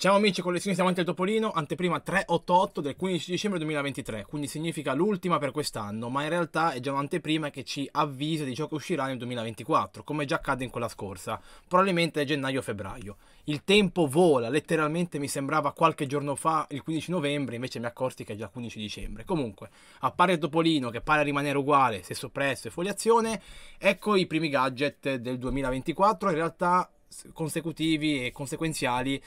Ciao amici collezionisti amanti del Topolino, anteprima 388 del 15 dicembre 2023, quindi significa l'ultima per quest'anno, ma in realtà è già un'anteprima che ci avvisa di ciò che uscirà nel 2024, come già accade in quella scorsa, probabilmente gennaio-febbraio. Il tempo vola, letteralmente mi sembrava qualche giorno fa il 15 novembre, invece mi accorsi che è già 15 dicembre. Comunque, a parte il Topolino che pare rimanere uguale se soppresso e foliazione, ecco i primi gadget del 2024, in realtà consecutivi e conseguenziali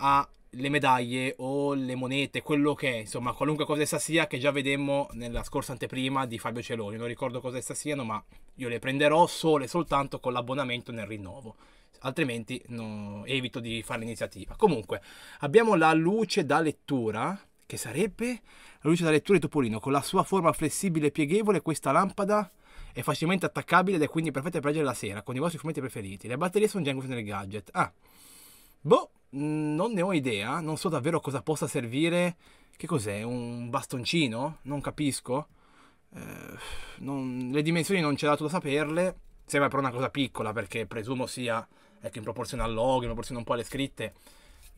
ha le medaglie o le monete, quello che è, insomma, qualunque cosa essa sia, che già vedemmo nella scorsa anteprima di Fabio Celoni. Non ricordo cosa essa siano, ma io le prenderò solo e soltanto con l'abbonamento nel rinnovo. Altrimenti no, evito di fare l'iniziativa. Comunque, abbiamo la luce da lettura, che sarebbe la luce da lettura di Topolino. Con la sua forma flessibile e pieghevole, questa lampada è facilmente attaccabile ed è quindi perfetta per leggere la sera, con i vostri fumetti preferiti. Le batterie sono già incluse nel gadget. Ah, boh, non ne ho idea, non so davvero cosa possa servire. Che cos'è? Un bastoncino? Non capisco. Eh, non, le dimensioni non c'è dato da saperle. Sembra però una cosa piccola perché presumo sia ecco, in proporzione al logo, in proporzione un po' alle scritte,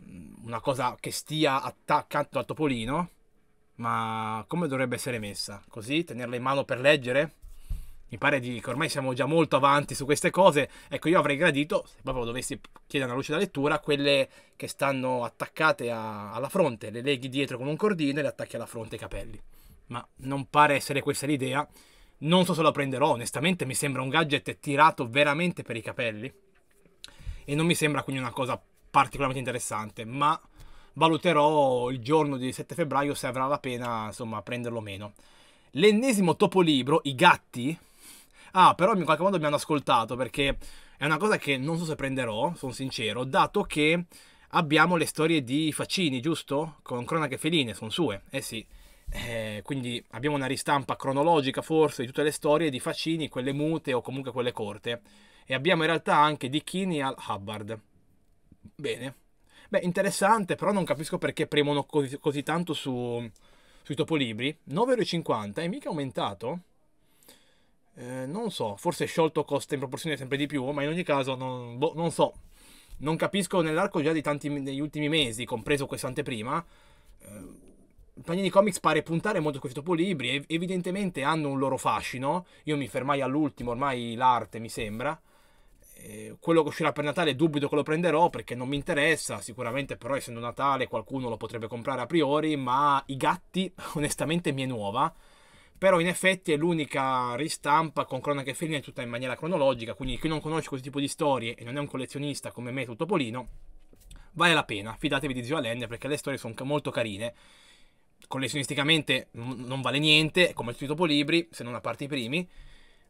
mm, una cosa che stia accanto al topolino. Ma come dovrebbe essere messa? Così? Tenerla in mano per leggere? mi pare di, che ormai siamo già molto avanti su queste cose. Ecco, io avrei gradito, se proprio dovessi chiedere una luce da lettura, quelle che stanno attaccate a, alla fronte, le leghi dietro con un cordino e le attacchi alla fronte i capelli. Ma non pare essere questa l'idea. Non so se la prenderò, onestamente mi sembra un gadget tirato veramente per i capelli. E non mi sembra quindi una cosa particolarmente interessante, ma valuterò il giorno di 7 febbraio se avrà la pena, insomma, prenderlo o meno. L'ennesimo topolibro, i gatti, Ah, però in qualche modo mi hanno ascoltato perché è una cosa che non so se prenderò, sono sincero, dato che abbiamo le storie di Faccini, giusto? Con cronache feline, sono sue, eh sì. Eh, quindi abbiamo una ristampa cronologica forse di tutte le storie di Faccini, quelle mute o comunque quelle corte. E abbiamo in realtà anche di Kini al Hubbard. Bene. Beh, interessante, però non capisco perché premono così, così tanto su, sui topolibri. 9,50€ e mica aumentato? Eh, non so, forse sciolto costa in proporzione sempre di più, ma in ogni caso non, boh, non so. Non capisco nell'arco già di tanti, degli ultimi mesi, compreso quest'anteprima. Eh, Panini Comics pare puntare molto su questi topolibri, ev- evidentemente hanno un loro fascino. Io mi fermai all'ultimo, ormai l'arte mi sembra. Eh, quello che uscirà per Natale dubito che lo prenderò perché non mi interessa, sicuramente però essendo Natale qualcuno lo potrebbe comprare a priori, ma i gatti onestamente mi è nuova però in effetti è l'unica ristampa con cronache feline tutta in maniera cronologica, quindi chi non conosce questo tipo di storie e non è un collezionista come me tutto Polino, vale la pena, fidatevi di Zio Allen perché le storie sono molto carine, collezionisticamente non vale niente, come il suo topolibri, se non a parte i primi,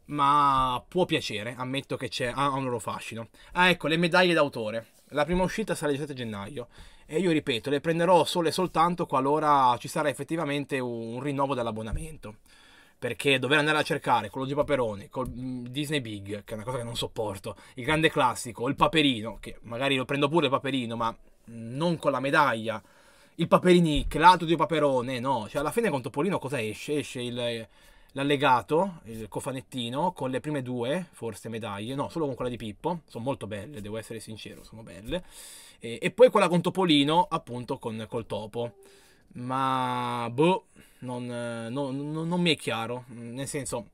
ma può piacere, ammetto che c'è, ha un loro fascino. Ah ecco, le medaglie d'autore. La prima uscita sarà il 17 gennaio e io ripeto, le prenderò solo e soltanto qualora ci sarà effettivamente un rinnovo dell'abbonamento perché dover andare a cercare con l'Odio Paperoni, con mm, Disney Big, che è una cosa che non sopporto, il grande classico, il paperino, che magari lo prendo pure il paperino, ma non con la medaglia, il paperinic, l'altro di paperone, no, cioè alla fine con Topolino cosa esce? Esce il, l'allegato, il cofanettino, con le prime due, forse, medaglie, no, solo con quella di Pippo, sono molto belle, devo essere sincero, sono belle, e, e poi quella con Topolino, appunto, con, col topo ma boh, non, non, eh, non, non mi è chiaro, nel senso...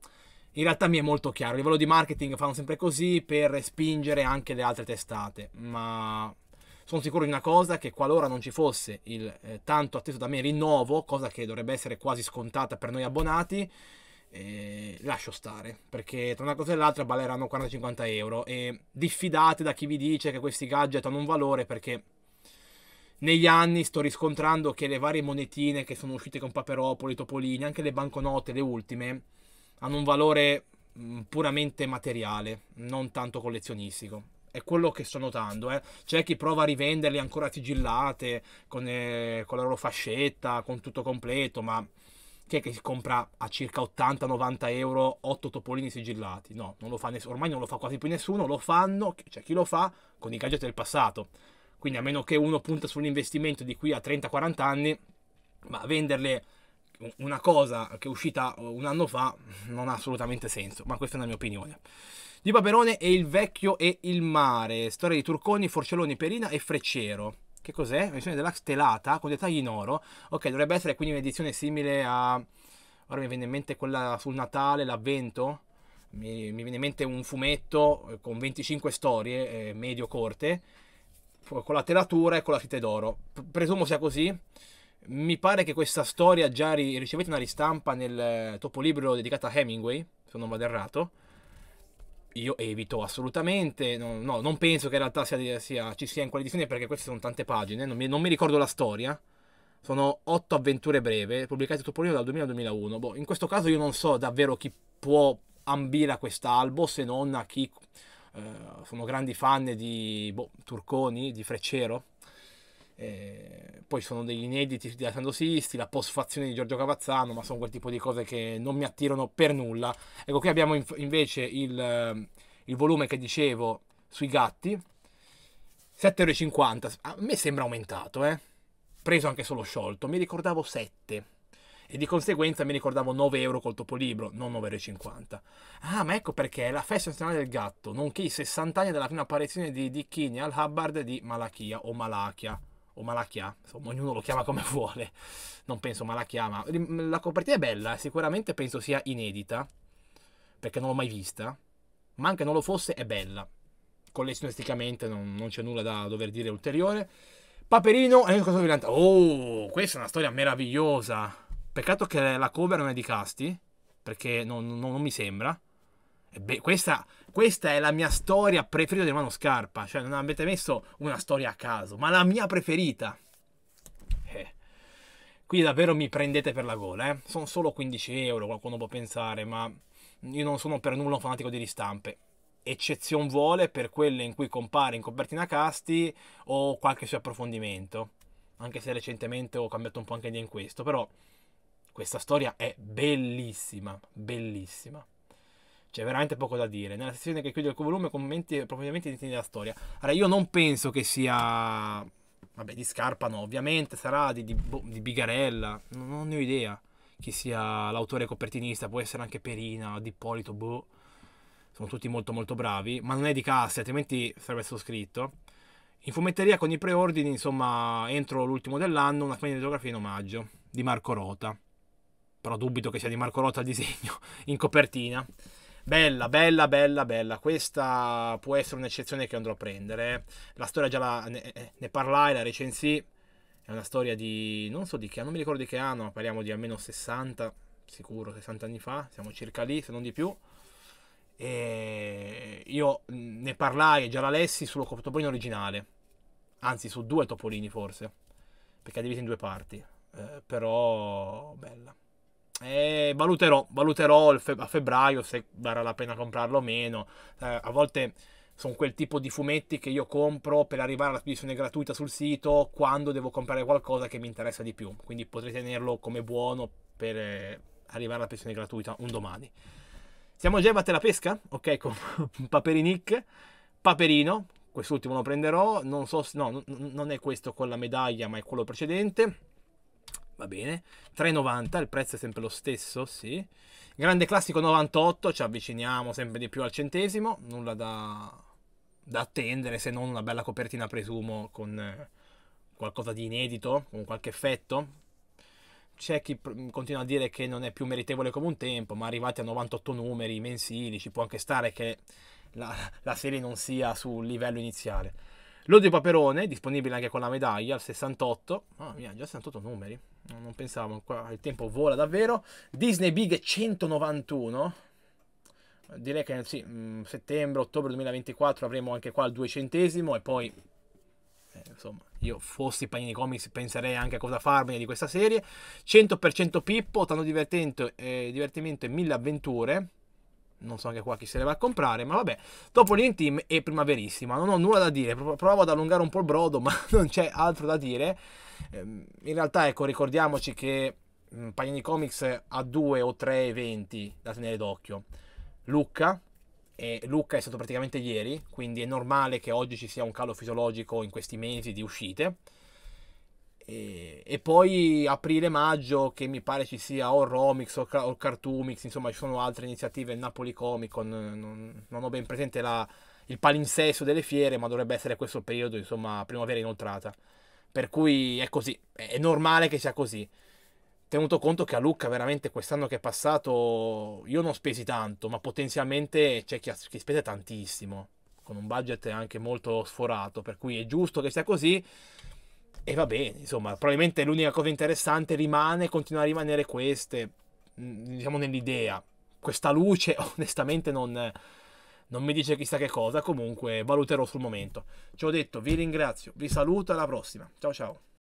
In realtà mi è molto chiaro, a livello di marketing fanno sempre così per spingere anche le altre testate, ma sono sicuro di una cosa che qualora non ci fosse il eh, tanto atteso da me rinnovo, cosa che dovrebbe essere quasi scontata per noi abbonati, eh, lascio stare, perché tra una cosa e l'altra balleranno 40-50 euro e diffidate da chi vi dice che questi gadget hanno un valore perché negli anni sto riscontrando che le varie monetine che sono uscite con Paperopoli, Topolini, anche le banconote, le ultime, hanno un valore mm, puramente materiale, non tanto collezionistico. È quello che sto notando. Eh. C'è chi prova a rivenderle ancora sigillate, con, eh, con la loro fascetta, con tutto completo, ma chi è che si compra a circa 80-90 euro 8 topolini sigillati? No, non lo fa ormai non lo fa quasi più nessuno, lo fanno, c'è cioè chi lo fa con i gadget del passato quindi a meno che uno punta sull'investimento di qui a 30-40 anni, ma venderle una cosa che è uscita uh, un anno fa non ha assolutamente senso, ma questa è la mia opinione. Di Paperone e il vecchio e il mare, storia di Turconi, Forcelloni, Perina e Freccero. Che cos'è? Un'edizione della stelata con dettagli in oro. Ok, dovrebbe essere quindi un'edizione simile a... Ora mi viene in mente quella sul Natale, l'avvento. Mi, mi viene in mente un fumetto eh, con 25 storie eh, medio corte con la telatura e con la fita d'oro. Presumo sia così. Mi pare che questa storia già ri- ricevete una ristampa nel eh, topolibro dedicato a Hemingway, se non vado errato. Io evito assolutamente, no, no, non penso che in realtà sia, sia, ci sia in quale disegno perché queste sono tante pagine, non mi, non mi ricordo la storia. Sono otto avventure breve, pubblicate topolibro dal 2000 al 2001. Boh, in questo caso io non so davvero chi può ambire a quest'albo se non a chi eh, sono grandi fan di boh, Turconi, di Freccero. Eh, poi sono degli inediti di Alessandro Sisti, la postfazione di Giorgio Cavazzano, ma sono quel tipo di cose che non mi attirano per nulla. Ecco, qui abbiamo inf- invece il, eh, il volume che dicevo sui gatti, 7,50 euro. A me sembra aumentato, eh? Preso anche solo sciolto, mi ricordavo 7 e di conseguenza mi ricordavo 9 euro col topolibro, non 9,50 euro. Ah, ma ecco perché è la festa nazionale del gatto, nonché i 60 anni della prima apparizione di Kinney al Hubbard di Malachia o Malachia o Malachia, insomma ognuno lo chiama come vuole, non penso Malachia, ma la copertina è bella, eh, sicuramente penso sia inedita, perché non l'ho mai vista, ma anche non lo fosse è bella, collezionisticamente non, non c'è nulla da dover dire ulteriore. Paperino Oh, questa è una storia meravigliosa. Peccato che la cover non è di Casti, perché non, non, non mi sembra. Beh, questa, questa, è la mia storia preferita di Mano Scarpa. Cioè, non avete messo una storia a caso, ma la mia preferita. Eh. Qui davvero mi prendete per la gola. Eh. Sono solo 15 euro, qualcuno può pensare, ma io non sono per nulla un fanatico di ristampe. Eccezion vuole per quelle in cui compare in copertina casti o qualche suo approfondimento. Anche se recentemente ho cambiato un po' anche idea in questo, però questa storia è bellissima, bellissima. C'è veramente poco da dire. Nella sezione che chiude il volume commenti approfondimenti di della storia. Allora, io non penso che sia... Vabbè, di Scarpano, ovviamente, sarà di, di, boh, di Bigarella, non, non ne ho idea chi sia l'autore copertinista, può essere anche Perina, Di Polito, boh. Sono tutti molto molto bravi, ma non è di Cassi, altrimenti sarebbe stato scritto. In fumetteria con i preordini, insomma, entro l'ultimo dell'anno, una spagna di fotografia in omaggio di Marco Rota però dubito che sia di Marco Rota il disegno in copertina. Bella, bella, bella, bella. Questa può essere un'eccezione che andrò a prendere. La storia già la, ne, eh, ne parlai, la recensì. È una storia di non so di che, non mi ricordo di che anno, parliamo di almeno 60, sicuro 60 anni fa, siamo circa lì, se non di più. E io mm, ne parlai e già la lessi sullo Topolino originale, anzi su due Topolini forse, perché è divisa in due parti, eh, però bella. E eh, valuterò, valuterò a febbraio se varrà la pena comprarlo o meno. Eh, a volte sono quel tipo di fumetti che io compro per arrivare alla spedizione gratuita sul sito quando devo comprare qualcosa che mi interessa di più. Quindi potrei tenerlo come buono per eh, arrivare alla spedizione gratuita un domani. Siamo già a Batte la Pesca? Ok, con Paperinic. Paperino, quest'ultimo lo prenderò. Non so, no, non è questo con la medaglia, ma è quello precedente va bene. 3,90, il prezzo è sempre lo stesso, sì. Grande classico 98, ci avviciniamo sempre di più al centesimo, nulla da, da attendere se non una bella copertina, presumo, con eh, qualcosa di inedito, con qualche effetto. C'è chi continua a dire che non è più meritevole come un tempo, ma arrivati a 98 numeri mensili ci può anche stare che la, la serie non sia sul livello iniziale. L'odio Paperone, disponibile anche con la medaglia, al 68. Mamma mia, già 68 numeri. Non pensavo, qua il tempo vola davvero. Disney Big 191. Direi che sì, mm, settembre-ottobre 2024 avremo anche qua il duecentesimo e poi eh, insomma, io fossi Panini Comics penserei anche a cosa farmene di questa serie. 100% Pippo, tanto eh, divertimento e mille avventure non so anche qua chi se le va a comprare, ma vabbè. Dopo l'Intim è primaverissima, non ho nulla da dire, provo ad allungare un po' il brodo, ma non c'è altro da dire. Ehm, in realtà, ecco, ricordiamoci che mm, Pagani Comics ha due o tre eventi da tenere d'occhio. Lucca, e Lucca è stato praticamente ieri, quindi è normale che oggi ci sia un calo fisiologico in questi mesi di uscite e, e, poi aprile-maggio che mi pare ci sia o Romix o, o Cartoomix, insomma ci sono altre iniziative, Napoli Comic Con, non, non ho ben presente la, il palinsesto delle fiere, ma dovrebbe essere questo periodo, insomma, primavera inoltrata. Per cui è così, è normale che sia così. Tenuto conto che a Lucca veramente quest'anno che è passato io non spesi tanto, ma potenzialmente c'è chi, chi spese tantissimo, con un budget anche molto sforato, per cui è giusto che sia così e va bene, insomma, probabilmente l'unica cosa interessante rimane, continua a rimanere queste, mm, diciamo nell'idea. Questa luce onestamente non, non mi dice chissà che cosa, comunque valuterò sul momento. Ci ho detto, vi ringrazio, vi saluto, alla prossima. Ciao ciao.